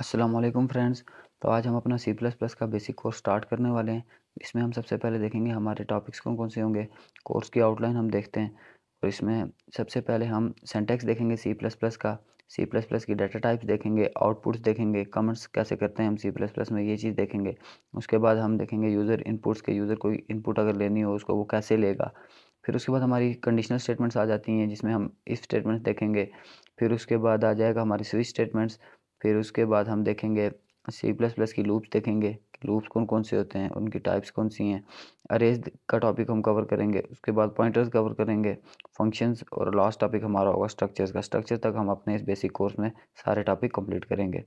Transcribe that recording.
Aslam friends तो आज हम अपना सी प्लस प्लस का बेसिक कोर्स स्टार्ट करने वाले हैं इसमें हम सबसे पहले देखेंगे हमारे टॉपिक्स कौन कौन से होंगे कोर्स की आउटलाइन हम देखते हैं और इसमें सबसे पहले हम सेंटेक्स देखेंगे सी प्लस प्लस का सी प्लस प्लस की डाटा टाइप्स देखेंगे आउटपुट्स देखेंगे कमेंट्स कैसे करते हैं हम सी प्लस प्लस में ये चीज़ देखेंगे उसके बाद हम देखेंगे यूज़र इनपुट्स के यूज़र कोई इनपुट अगर लेनी हो उसको वो कैसे लेगा फिर उसके बाद हमारी कंडीशनल स्टेटमेंट्स आ जाती हैं जिसमें हम इफ स्टेटमेंट्स देखेंगे फिर उसके बाद आ जाएगा हमारी स्विच स्टेटमेंट्स फिर उसके बाद हम देखेंगे सी प्लस प्लस की लूप्स देखेंगे लूप्स कौन कौन से होते हैं उनकी टाइप्स कौन सी हैं अरेज का टॉपिक हम कवर करेंगे उसके बाद पॉइंटर्स कवर करेंगे फंक्शंस और लास्ट टॉपिक हमारा होगा स्ट्रक्चर्स का स्ट्रक्चर तक हम अपने इस बेसिक कोर्स में सारे टॉपिक कंप्लीट करेंगे